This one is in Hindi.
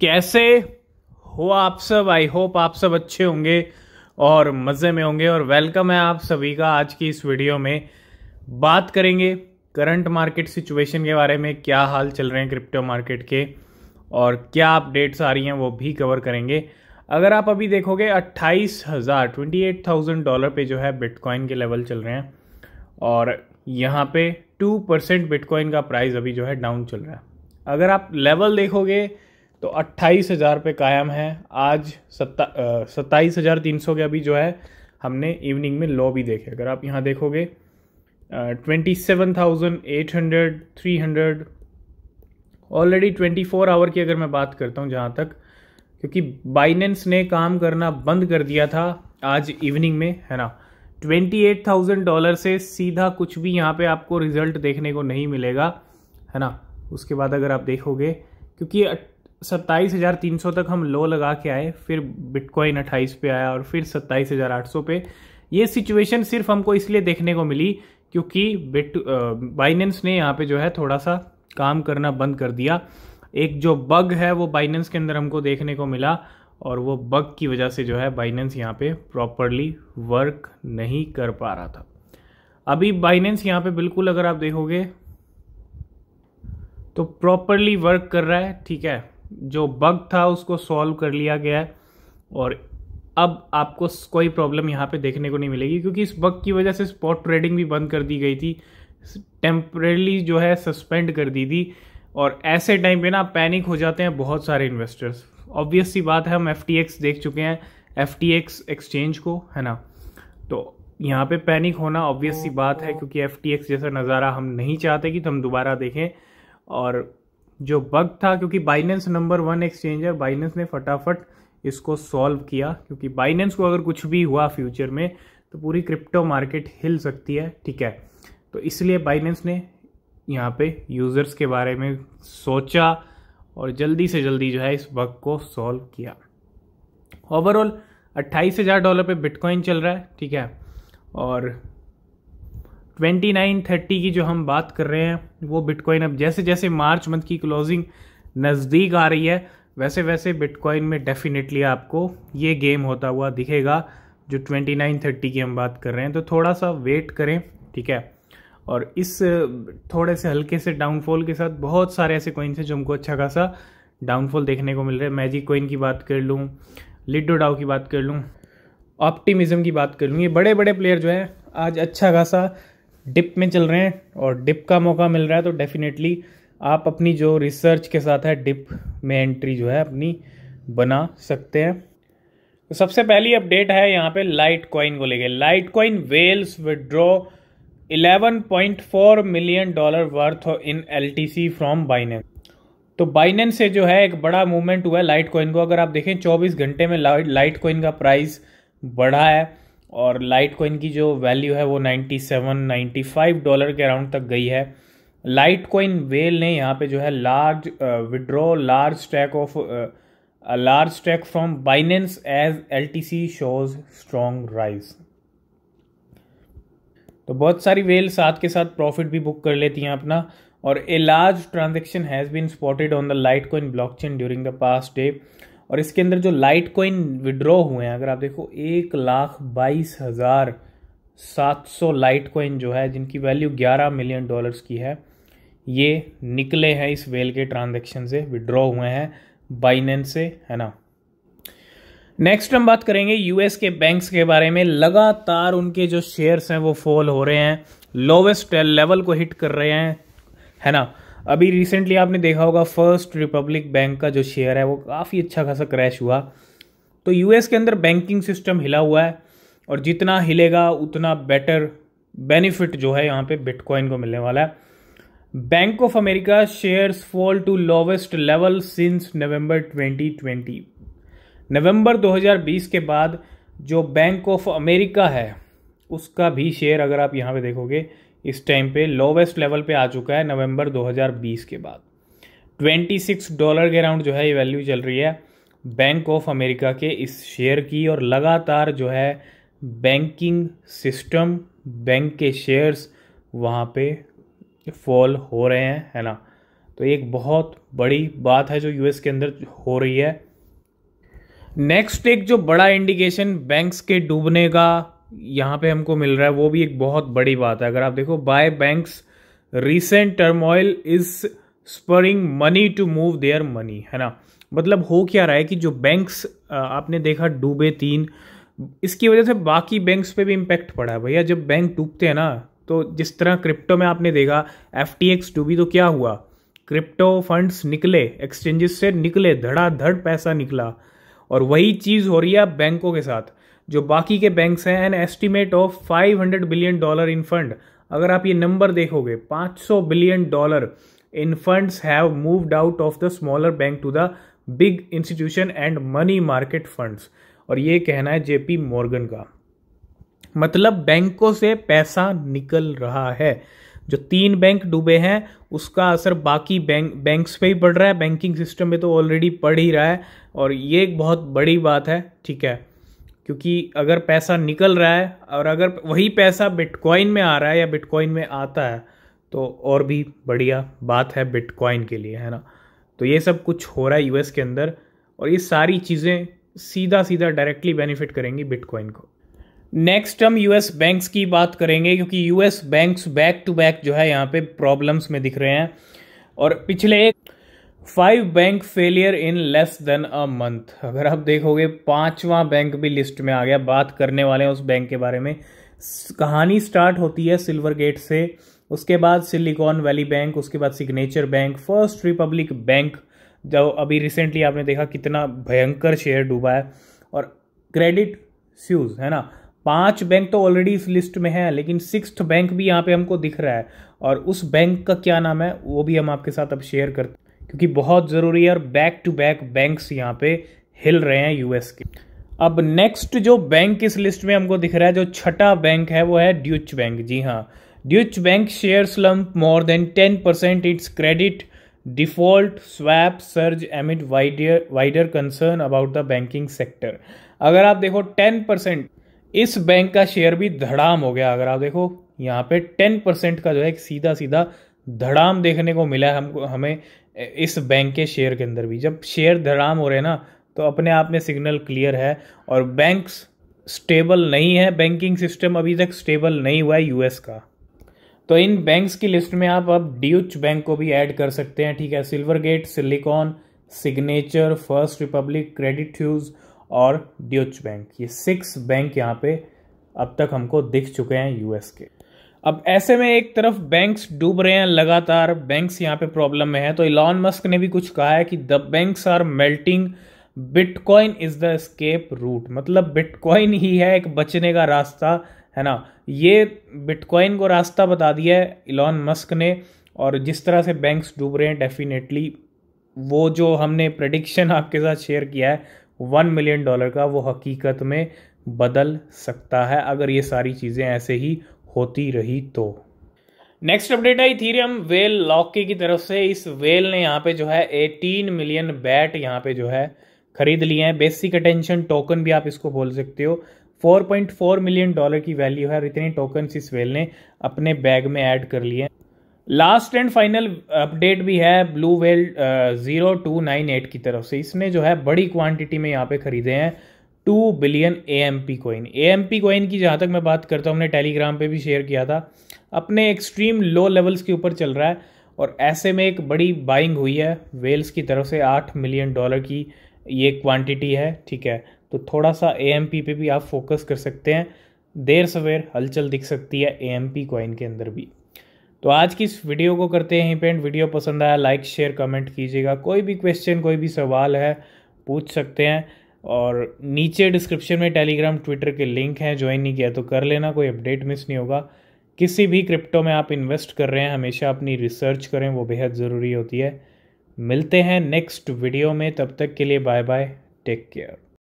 कैसे हो आप सब आई होप आप सब अच्छे होंगे और मज़े में होंगे और वेलकम है आप सभी का आज की इस वीडियो में बात करेंगे करंट मार्केट सिचुएशन के बारे में क्या हाल चल रहे हैं क्रिप्टो मार्केट के और क्या अपडेट्स आ रही हैं वो भी कवर करेंगे अगर आप अभी देखोगे अट्ठाईस हज़ार ट्वेंटी एट थाउजेंड डॉलर पर जो है बिटकॉइन के लेवल चल रहे हैं और यहाँ पे टू परसेंट बिटकॉइन का प्राइस अभी जो है डाउन चल रहा है अगर आप लेवल देखोगे तो अट्ठाईस हज़ार पे कायम है आज सत्ता सत्ताईस हज़ार तीन सौ के अभी जो है हमने इवनिंग में लो भी देखे अगर आप यहाँ देखोगे twenty seven thousand eight hundred three hundred already twenty four hour की अगर मैं बात करता हूँ जहाँ तक क्योंकि बाइनेंस ने काम करना बंद कर दिया था आज इवनिंग में है ना ट्वेंटी एट थाउजेंड डॉलर से सीधा कुछ भी यहाँ पे आपको रिजल्ट देखने को नहीं मिलेगा है ना उसके बाद अगर आप देखोगे क्योंकि सत्ताईस हज़ार तीन सौ तक हम लो लगा के आए फिर बिटकॉइन अट्ठाईस पे आया और फिर सत्ताईस हज़ार आठ सौ पे ये सिचुएशन सिर्फ हमको इसलिए देखने को मिली क्योंकि बिट बाइनेंस ने यहाँ पे जो है थोड़ा सा काम करना बंद कर दिया एक जो बग है वो बाइनेंस के अंदर हमको देखने को मिला और वो बग की वजह से जो है बाइनेंस यहाँ पे प्रॉपरली वर्क नहीं कर पा रहा था अभी बाइनेंस यहाँ पे बिल्कुल अगर आप देखोगे तो प्रॉपरली वर्क कर रहा है ठीक है जो बग था उसको सॉल्व कर लिया गया है और अब आपको कोई प्रॉब्लम यहाँ पे देखने को नहीं मिलेगी क्योंकि इस बग की वजह से स्पॉट ट्रेडिंग भी बंद कर दी गई थी टेम्परेली जो है सस्पेंड कर दी थी और ऐसे टाइम पे ना पैनिक हो जाते हैं बहुत सारे इन्वेस्टर्स ऑब्वियस सी बात है हम एफ देख चुके हैं एफ एक्सचेंज को है ना तो यहाँ पे पैनिक होना ऑब्वियस सी बात है क्योंकि एफ जैसा नज़ारा हम नहीं चाहते कि तो हम दोबारा देखें और जो बग था क्योंकि बाइनेंस नंबर वन एक्सचेंज है बाइनेंस ने फटाफट इसको सॉल्व किया क्योंकि बाइनेंस को अगर कुछ भी हुआ फ्यूचर में तो पूरी क्रिप्टो मार्केट हिल सकती है ठीक है तो इसलिए बाइनेंस ने यहाँ पे यूज़र्स के बारे में सोचा और जल्दी से जल्दी जो है इस बग को सॉल्व किया ओवरऑल अट्ठाईस हज़ार डॉलर पे बिटकॉइन चल रहा है ठीक है और ट्वेंटी नाइन थर्टी की जो हम बात कर रहे हैं वो बिटकॉइन अब जैसे जैसे मार्च मंथ की क्लोजिंग नज़दीक आ रही है वैसे वैसे बिटकॉइन में डेफिनेटली आपको ये गेम होता हुआ दिखेगा जो ट्वेंटी नाइन थर्टी की हम बात कर रहे हैं तो थोड़ा सा वेट करें ठीक है और इस थोड़े से हल्के से डाउनफॉल के साथ बहुत सारे ऐसे कॉइन्स हैं जो हमको अच्छा खासा डाउनफॉल देखने को मिल रहा है मैजिक कोइन की बात कर लूँ लिडो डाओ की बात कर लूँ ऑप्टिमिज़म की बात कर लूँ ये बड़े बड़े प्लेयर जो है आज अच्छा खासा डिप में चल रहे हैं और डिप का मौका मिल रहा है तो डेफिनेटली आप अपनी जो रिसर्च के साथ है डिप में एंट्री जो है अपनी बना सकते हैं तो सबसे पहली अपडेट है यहाँ पे लाइट कॉइन को लेके Litecoin whales point 11.4 million dollar worth in L T C from Binance तो बाइनेंस से जो है एक बड़ा मूवमेंट हुआ है लाइट कॉइन को अगर आप देखें 24 घंटे में लाइट कॉइन का प्राइस बढ़ा है और लाइट कोइन की जो वैल्यू है वो 97 95 डॉलर के अराउंड तक गई है लाइट कोइन वेल ने यहाँ पे जो है large withdraw large stack of large stack from Binance as L T C shows strong rise तो बहुत सारी वेल साथ के साथ प्रॉफिट भी बुक कर लेती हैं अपना और a large transaction has been spotted on the Litecoin blockchain during the past day और इसके अंदर जो लाइट कोइन विड्रॉ हुए हैं अगर आप देखो एक लाख बाईस हज़ार सात सौ लाइट कोइन जो है जिनकी वैल्यू ग्यारह मिलियन डॉलर्स की है ये निकले हैं इस वेल के ट्रांजेक्शन से विड्रॉ हुए हैं बाइनेंस से है ना नेक्स्ट हम बात करेंगे यूएस के बैंक्स के बारे में लगातार उनके जो शेयर्स हैं वो फॉल हो रहे हैं लोवेस्ट लेवल को हिट कर रहे हैं है ना अभी रिसेंटली आपने देखा होगा फर्स्ट रिपब्लिक बैंक का जो शेयर है वो काफ़ी अच्छा खासा क्रैश हुआ तो यूएस के अंदर बैंकिंग सिस्टम हिला हुआ है और जितना हिलेगा उतना बेटर बेनिफिट जो है यहाँ पे बिटकॉइन को मिलने वाला है Bank of America shares fall to lowest level since November 2020 November 2020 के बाद जो बैंक ऑफ अमेरिका है उसका भी शेयर अगर आप यहाँ पे देखोगे इस टाइम पे लोवेस्ट लेवल पे आ चुका है नवंबर 2020 के बाद 26 डॉलर के अराउंड जो है ये वैल्यू चल रही है बैंक ऑफ अमेरिका के इस शेयर की और लगातार जो है बैंकिंग सिस्टम बैंक के शेयर्स वहाँ पे फॉल हो रहे हैं है ना तो एक बहुत बड़ी बात है जो यूएस के अंदर हो रही है नेक्स्ट एक जो बड़ा इंडिकेशन बैंक्स के डूबने का यहाँ पे हमको मिल रहा है वो भी एक बहुत बड़ी बात है अगर आप देखो by banks recent turmoil is spurring money to move their money है ना मतलब हो क्या रहा है कि जो बैंक्स आपने देखा डूबे तीन इसकी वजह से बाकी बैंक्स पे भी इम्पैक्ट पड़ा है भैया जब बैंक डूबते हैं ना तो जिस तरह क्रिप्टो में आपने देखा एफ टी एक्स डूबी तो क्या हुआ क्रिप्टो फंड्स निकले एक्सचेंजेस से निकले धड़ाधड़ पैसा निकला और वही चीज़ हो रही है बैंकों के साथ जो बाकी के बैंक्स हैं an estimate of 500 billion dollar in fund अगर आप ये नंबर देखोगे 500 billion dollar in funds have moved out of the smaller bank to the big institution and money market funds और ये कहना है जेपी मॉर्गन का मतलब बैंकों से पैसा निकल रहा है जो तीन बैंक डूबे हैं उसका असर बाकी बैंक बैंक्स पे ही पड़ रहा है बैंकिंग सिस्टम में तो ऑलरेडी पड़ ही रहा है और ये एक बहुत बड़ी बात है ठीक है क्योंकि अगर पैसा निकल रहा है और अगर वही पैसा बिटकॉइन में आ रहा है या बिटकॉइन में आता है तो और भी बढ़िया बात है बिटकॉइन के लिए है ना तो ये सब कुछ हो रहा है यूएस के अंदर और ये सारी चीज़ें सीधा सीधा डायरेक्टली बेनिफिट करेंगी बिटकॉइन को नेक्स्ट हम यूएस बैंक्स की बात करेंगे क्योंकि US banks back to back जो है यहाँ पे प्रॉब्लम्स में दिख रहे हैं और पिछले एक five bank failure in less than a month अगर आप देखोगे पांचवा बैंक भी लिस्ट में आ गया बात करने वाले हैं उस बैंक के बारे में कहानी स्टार्ट होती है सिल्वर गेट से उसके बाद सिलिकॉन वैली बैंक उसके बाद signature bank first republic bank जो अभी रिसेंटली आपने देखा कितना भयंकर शेयर डूबा है और क्रेडिट स्यूज है ना पांच बैंक तो ऑलरेडी इस लिस्ट में है लेकिन सिक्स बैंक भी यहाँ पे हमको दिख रहा है और उस बैंक का क्या नाम है वो भी हम आपके साथ अब शेयर करते क्योंकि बहुत ज़रूरी है और बैक टू बैक बैंक्स यहाँ पे हिल रहे हैं यूएस के अब नेक्स्ट जो बैंक इस लिस्ट में हमको दिख रहा है जो छठा बैंक है वो है ड्यूच बैंक जी हाँ Deutsche bank share slump more than ten percent its credit default swap surge amid wider wider concern about the banking sector अगर आप देखो टेन परसेंट इस बैंक का शेयर भी धड़ाम हो गया अगर आप देखो यहाँ पे टेन परसेंट का जो है सीधा सीधा धड़ाम देखने को मिला है हमको हमें इस बैंक के शेयर के अंदर भी जब शेयर धड़ाम हो रहे हैं ना तो अपने आप में सिग्नल क्लियर है और बैंक स्टेबल नहीं है बैंकिंग सिस्टम अभी तक स्टेबल नहीं हुआ है यूएस का तो इन बैंक्स की लिस्ट में आप अब ड्यूच बैंक को भी ऐड कर सकते हैं ठीक है silver gate silicon signature first republic credit ह्यूज़ और ड्यूच बैंक ये सिक्स बैंक यहाँ पे अब तक हमको दिख चुके हैं यूएस के अब ऐसे में एक तरफ बैंक्स डूब रहे हैं लगातार बैंक्स यहाँ पे प्रॉब्लम में है तो इलॉन मस्क ने भी कुछ कहा है कि the banks are melting bitcoin is the escape route मतलब बिटकॉइन ही है एक बचने का रास्ता है ना ये बिटकॉइन को रास्ता बता दिया है इलॉन मस्क ने और जिस तरह से बैंक्स डूब रहे हैं डेफिनेटली वो जो हमने प्रडिक्शन आपके साथ शेयर किया है वन मिलियन डॉलर का वो हकीकत में बदल सकता है अगर ये सारी चीज़ें ऐसे ही होती रही तो नेक्स्ट अपडेट है इथीरियम वेल लॉकी की तरफ से इस वेल ने यहाँ पे जो है 18 मिलियन बैट यहाँ पे जो है खरीद लिए हैं बेसिक अटेंशन टोकन भी आप इसको बोल सकते हो 4.4 मिलियन डॉलर की वैल्यू है और इतने टोकन इस वेल ने अपने बैग में ऐड कर लिए लास्ट एंड फाइनल अपडेट भी है ब्लू वेल ज़ीरो की तरफ से इसने जो है बड़ी क्वान्टिटी में यहाँ पे खरीदे हैं two billion A M P coin A M P coin की जहाँ तक मैं बात करता हूँ हमने टेलीग्राम पे भी शेयर किया था अपने एक्सट्रीम लो लेवल्स के ऊपर चल रहा है और ऐसे में एक बड़ी बाइंग हुई है वेल्स की तरफ से आठ मिलियन डॉलर की ये क्वांटिटी है ठीक है तो थोड़ा सा ए एम पी पे भी आप फोकस कर सकते हैं देर सवेर हलचल दिख सकती है ए एम पी कोइन के अंदर भी तो आज की इस वीडियो को करते हैं यहीं पेंट वीडियो पसंद आया लाइक शेयर कमेंट कीजिएगा कोई भी क्वेश्चन कोई भी सवाल है पूछ सकते हैं और नीचे डिस्क्रिप्शन में टेलीग्राम ट्विटर के लिंक हैं ज्वाइन नहीं किया तो कर लेना कोई अपडेट मिस नहीं होगा किसी भी क्रिप्टो में आप इन्वेस्ट कर रहे हैं हमेशा अपनी रिसर्च करें वो बेहद ज़रूरी होती है मिलते हैं नेक्स्ट वीडियो में तब तक के लिए बाय बाय टेक केयर